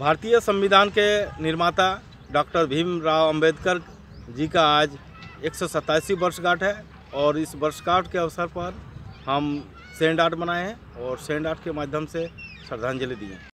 भारतीय संविधान के निर्माता डॉक्टर भीमराव अंबेडकर जी का आज एक वर्षगांठ है और इस वर्षगांठ के अवसर पर हम सेंड आर्ट बनाए हैं और सेंड आर्ट के माध्यम से श्रद्धांजलि दी है